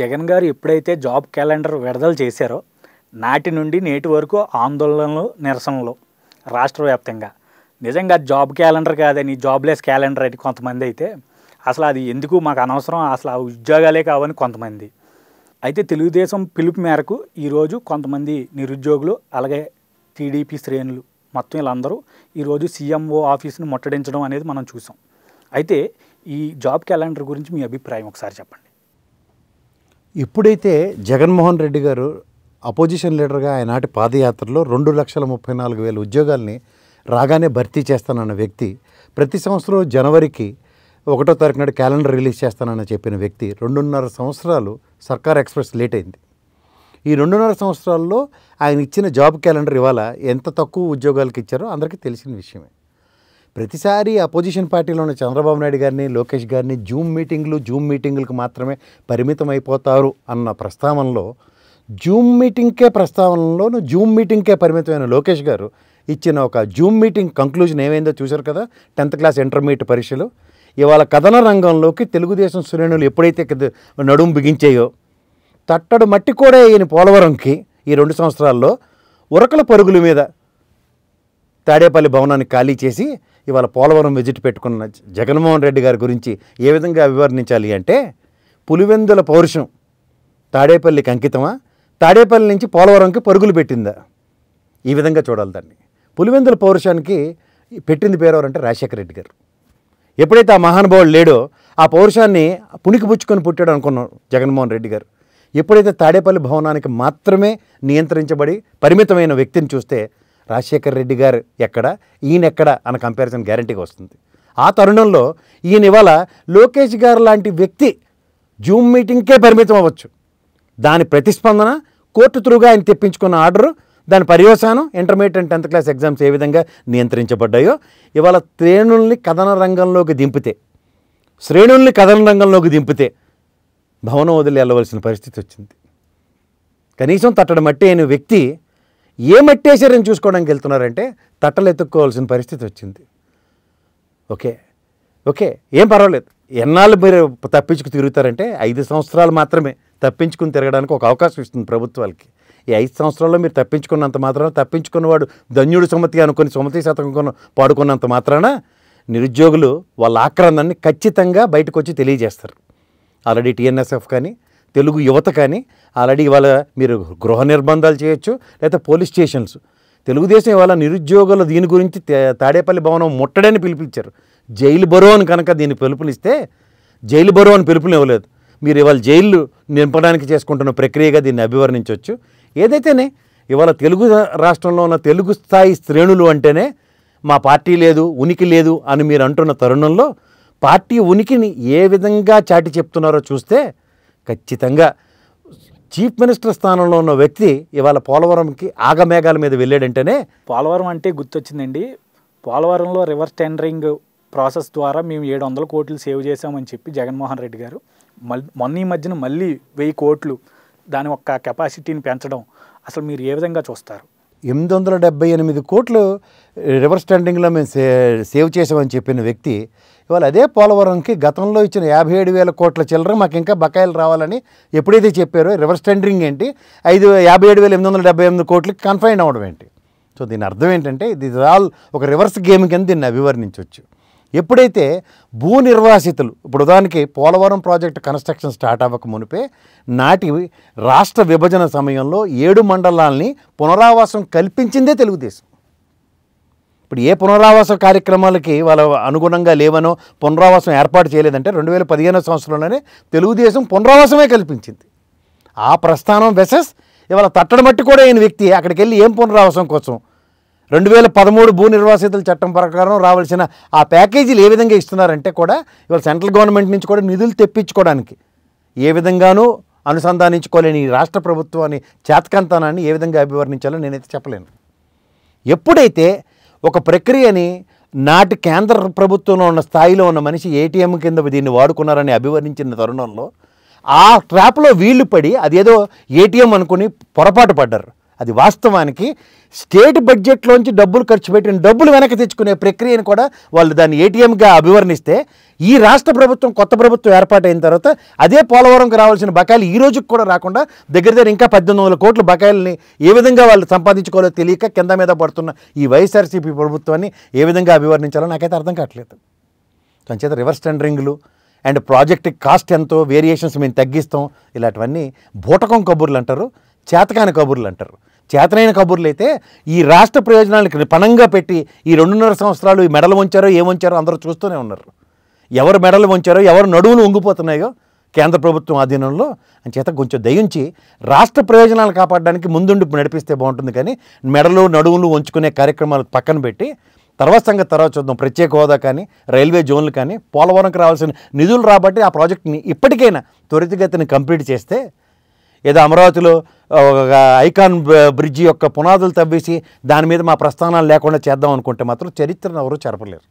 జగన్ గారు ఎప్పుడైతే job calendar విడుదల చేశారో నాటి నుండి నేటి వరకు ఆందోళనలు నిరసనలు రాష్ట్ర వ్యాప్తంగా నిజంగా జాబ్ క్యాలెండర్ కాదని జాబ్లెస్ క్యాలెండర్ అని కొంతమంది అయితే అసలు అది ఎందుకు మాకు అనవసరం అసలు ఆ ఉద్యోగాలే కావని కొంతమంది అయితే తెలుగుదేశం పిలుపు మేరకు ఈరోజు కొంతమంది నిరుద్యోగులు అలాగే టీడీపీ శ్రేణులు మొత్తం వీళ్ళందరూ ఈరోజు సీఎంఓ ఆఫీస్ని ముట్టడించడం అనేది మనం చూసాం అయితే ఈ జాబ్ క్యాలెండర్ గురించి మీ అభిప్రాయం ఒకసారి చెప్పండి ఇప్పుడైతే జగన్మోహన్ రెడ్డి గారు అపోజిషన్ లీడర్గా ఆయనాటి పాదయాత్రలో రెండు లక్షల ముప్పై నాలుగు వేల ఉద్యోగాల్ని రాగానే భర్తీ చేస్తానన్న వ్యక్తి ప్రతి సంవత్సరం జనవరికి ఒకటో తారీఖు నాడు క్యాలెండర్ రిలీజ్ చేస్తానని చెప్పిన వ్యక్తి రెండున్నర సంవత్సరాలు సర్కార్ ఎక్స్ప్రెస్ లేట్ అయింది ఈ రెండున్నర సంవత్సరాల్లో ఆయన ఇచ్చిన జాబ్ క్యాలెండర్ ఇవాళ ఎంత తక్కువ ఉద్యోగాలకు ఇచ్చారో అందరికీ తెలిసిన విషయమే ప్రతిసారి అపోజిషన్ పార్టీలో ఉన్న చంద్రబాబు నాయుడు గారిని లోకేష్ గారిని జూమ్ మీటింగ్లు జూమ్ మీటింగులకు మాత్రమే పరిమితం అయిపోతారు అన్న ప్రస్తావనలో జూమ్ మీటింగ్కే ప్రస్తావనలోను జూమ్ మీటింగ్కే పరిమితమైన లోకేష్ గారు ఇచ్చిన ఒక జూమ్ మీటింగ్ కంక్లూజన్ ఏమైందో చూశారు కదా టెన్త్ క్లాస్ ఇంటర్మీడియట్ పరీక్షలు ఇవాళ కథన రంగంలోకి తెలుగుదేశం శ్రేణులు ఎప్పుడైతే నడుము బిగించాయో తట్టడు మట్టి కూడా అయిన పోలవరంకి ఈ రెండు సంవత్సరాల్లో ఉరకల పరుగుల మీద తాడేపల్లి భవనాన్ని ఖాళీ చేసి ఇవాళ పోలవరం విజిట్ పెట్టుకున్న జగన్మోహన్ రెడ్డి గారి గురించి ఏ విధంగా వివరణించాలి అంటే పులివెందుల పౌరుషం తాడేపల్లికి అంకితమా తాడేపల్లి నుంచి పోలవరంకి పరుగులు పెట్టిందా ఈ విధంగా చూడాలి దాన్ని పులివెందుల పౌరుషానికి పెట్టింది పేరెవరంటే రాజశేఖర రెడ్డి గారు ఎప్పుడైతే ఆ మహానుభావుడు లేడో ఆ పౌరుషాన్ని పుణికిపుచ్చుకొని పుట్టాడు అనుకున్నాడు జగన్మోహన్ రెడ్డి గారు ఎప్పుడైతే తాడేపల్లి భవనానికి మాత్రమే నియంత్రించబడి పరిమితమైన వ్యక్తిని చూస్తే రాజశేఖర్ రెడ్డి గారు ఎక్కడ ఈయన ఎక్కడ అన్న కంపారిజన్ గ్యారంటీగా వస్తుంది ఆ తరుణంలో ఈయన ఇవాళ లోకేష్ గారు లాంటి వ్యక్తి జూమ్ మీటింగ్కే పరిమితం అవ్వచ్చు దాని ప్రతిస్పందన కోర్టు త్రూగా ఆయన తెప్పించుకున్న ఆర్డరు దాని పర్యవసానం intermediate and tenth class exams ఏ విధంగా నియంత్రించబడ్డాయో ఇవాళ శ్రేణుల్ని కథన రంగంలోకి దింపితే శ్రేణుల్ని కథన రంగంలోకి దింపితే భవనం వదిలి వెళ్ళవలసిన పరిస్థితి వచ్చింది కనీసం తట్టడం మట్టి అయిన వ్యక్తి ఏమట్టేశారని చూసుకోవడానికి వెళ్తున్నారంటే తట్టలు ఎత్తుక్కోవాల్సిన పరిస్థితి వచ్చింది ఓకే ఓకే ఏం పర్వాలేదు ఎన్నాళ్ళు మీరు తప్పించుకు తిరుగుతారంటే ఐదు సంవత్సరాలు మాత్రమే తప్పించుకుని తిరగడానికి ఒక అవకాశం ఇస్తుంది ప్రభుత్వాలకి ఈ ఐదు సంవత్సరాల్లో మీరు తప్పించుకున్నంత మాత్రాన తప్పించుకున్నవాడు ధన్యుడు సుమతి అనుకుని సుమతి శతకం పాడుకున్నంత మాత్రాన నిరుద్యోగులు వాళ్ళ ఆక్రందాన్ని ఖచ్చితంగా బయటకు వచ్చి తెలియజేస్తారు ఆల్రెడీ టీఎన్ఎస్ఎఫ్ కానీ తెలుగు యువత కానీ ఆల్రెడీ ఇవాళ మీరు గృహ నిర్బంధాలు చేయొచ్చు లేకపోతే పోలీస్ స్టేషన్స్ తెలుగుదేశం ఇవాళ నిరుద్యోగుల దీని గురించి తాడేపల్లి భవనం ముట్టడని పిలిపించారు జైలు బరువు అని కనుక దీన్ని పిలుపునిస్తే జైలు బరువు అని పిలుపుని ఇవ్వలేదు మీరు ఇవాళ జైలు నింపడానికి చేసుకుంటున్న ప్రక్రియగా దీన్ని అభివర్ణించవచ్చు ఏదైతేనే ఇవాళ తెలుగు రాష్ట్రంలో ఉన్న తెలుగు స్థాయి శ్రేణులు అంటేనే మా పార్టీ లేదు ఉనికి లేదు అని మీరు అంటున్న తరుణంలో పార్టీ ఉనికిని ఏ విధంగా చాటి చెప్తున్నారో చూస్తే ఖచ్చితంగా చీఫ్ మినిస్టర్ స్థానంలో ఉన్న వ్యక్తి ఇవాళ పోలవరంకి ఆగమేఘాల మీద వెళ్ళాడంటేనే పోలవరం అంటే గుర్తొచ్చిందండి పోలవరంలో రివర్స్ టెండరింగ్ ప్రాసెస్ ద్వారా మేము ఏడు వందల కోట్లు సేవ్ చేశామని చెప్పి జగన్మోహన్ రెడ్డి గారు మల్ మొన్న ఈ మధ్యన మళ్ళీ వెయ్యి కోట్లు దాని యొక్క కెపాసిటీని పెంచడం అసలు మీరు ఏ విధంగా చూస్తారు ఎనిమిది వందల డెబ్బై ఎనిమిది కోట్లు రివర్స్ స్టాండింగ్లో మేము సే సేవ్ చేసామని చెప్పిన వ్యక్తి ఇవాళ అదే పోలవరంకి గతంలో ఇచ్చిన యాభై ఏడు వేల కోట్ల చిల్లర మాకు ఇంకా బకాయిలు రావాలని ఎప్పుడైతే చెప్పారో రివర్స్ టెండరింగ్ ఏంటి ఐదు యాభై ఏడు వేల ఎనిమిది వందల డెబ్బై ఎనిమిది కోట్లకి కన్ఫైన్ అవ్వడం ఏంటి సో దీని అర్థం ఏంటంటే ఇది ఆల్ ఒక రివర్స్ గేమ్ కింద దీన్ని అభివర్ణించవచ్చు ఎప్పుడైతే భూ నిర్వాసితులు ఇప్పుడు ఉదాహరణకి పోలవరం ప్రాజెక్టు కన్స్ట్రక్షన్ స్టార్ట్ అవ్వక మునిపే నాటి రాష్ట్ర విభజన సమయంలో ఏడు మండలాల్ని పునరావాసం కల్పించిందే తెలుగుదేశం ఇప్పుడు ఏ పునరావాస కార్యక్రమాలకి వాళ్ళ అనుగుణంగా లేవనో పునరావాసం ఏర్పాటు చేయలేదంటే రెండు వేల పదిహేనో సంవత్సరంలోనే తెలుగుదేశం పునరావాసమే కల్పించింది ఆ ప్రస్థానం వెసెస్ ఇవాళ తట్టడమట్టి కూడా అయిన వ్యక్తి అక్కడికి వెళ్ళి ఏం పునరావాసం కోసం రెండు వేల పదమూడు భూ నిర్వాసితుల చట్టం ప్రకారం రావాల్సిన ఆ ప్యాకేజీలు ఏ విధంగా ఇస్తున్నారంటే కూడా ఇవాళ సెంట్రల్ గవర్నమెంట్ నుంచి కూడా నిధులు తెప్పించుకోవడానికి ఏ విధంగానూ అనుసంధానించుకోలేని ఈ రాష్ట్ర ప్రభుత్వాన్ని చేతకంతనాన్ని ఏ విధంగా అభివర్ణించాలో నేనైతే చెప్పలేను ఎప్పుడైతే ఒక ప్రక్రియని నాటి కేంద్ర ప్రభుత్వంలో ఉన్న స్థాయిలో ఉన్న మనిషి ఏటీఎం కింద దీన్ని వాడుకున్నారని అభివర్ణించిన తరుణంలో ఆ ట్రాప్లో వీళ్ళు పడి అదేదో ఏటీఎం అనుకుని పొరపాటు పడ్డారు అది వాస్తవానికి స్టేట్ బడ్జెట్లోంచి డబ్బులు ఖర్చు పెట్టిన డబ్బులు వెనక్కి తెచ్చుకునే ప్రక్రియను కూడా వాళ్ళు దాన్ని ఏటీఎంగా అభివర్ణిస్తే ఈ రాష్ట్ర ప్రభుత్వం కొత్త ప్రభుత్వం ఏర్పాటైన తర్వాత అదే పోలవరంకి రావాల్సిన బకాయిలు ఈ రోజుకి కూడా రాకుండా దగ్గర దగ్గర ఇంకా పద్దెనిమిది వందల కోట్ల బకాయిల్ని ఏ విధంగా వాళ్ళు సంపాదించుకోవాలో తెలియక కింద మీద పడుతున్న ఈ వైఎస్ఆర్సీపీ ప్రభుత్వాన్ని ఏ విధంగా అభివర్ణించాలో నాకైతే అర్థం కావట్లేదు దానిచేత రివర్స్ టెండరింగ్లు అండ్ ప్రాజెక్ట్ కాస్ట్ ఎంతో వేరియేషన్స్ మేము తగ్గిస్తాం ఇలాంటివన్నీ బూటకం కబుర్లు అంటారు చేతకాని కబుర్లు అంటారు చేతనైన కబుర్లు అయితే ఈ రాష్ట్ర ప్రయోజనాలకి పణంగా పెట్టి ఈ రెండున్నర సంవత్సరాలు ఈ మెడలు వంచారో ఏమొంచారో అందరూ చూస్తూనే ఉన్నారు ఎవరు మెడలు వంచారో ఎవరు నడువులు ఉంగిపోతున్నాయో కేంద్ర ప్రభుత్వం ఆధీనంలో అని చేత కొంచెం దయించి రాష్ట్ర ప్రయోజనాలు కాపాడడానికి ముందుండి నడిపిస్తే బాగుంటుంది కానీ మెడలు నడువులు వంచుకునే కార్యక్రమాలు పక్కన పెట్టి తర్వాత సంగతి తర్వాత చూద్దాం ప్రత్యేక హోదా కానీ రైల్వే జోన్లు కానీ పోలవరంకి రావాల్సిన నిధులు రాబట్టి ఆ ప్రాజెక్ట్ని ఇప్పటికైనా త్వరితగతిని కంప్లీట్ చేస్తే ఏదో అమరావతిలో ఒక ఐకాన్ బ్రిడ్జి యొక్క పునాదులు తవ్వేసి దాని మీద మా ప్రస్థానాలు లేకుండా చేద్దాం అనుకుంటే మాత్రం చరిత్రను ఎవరు చెరపలేరు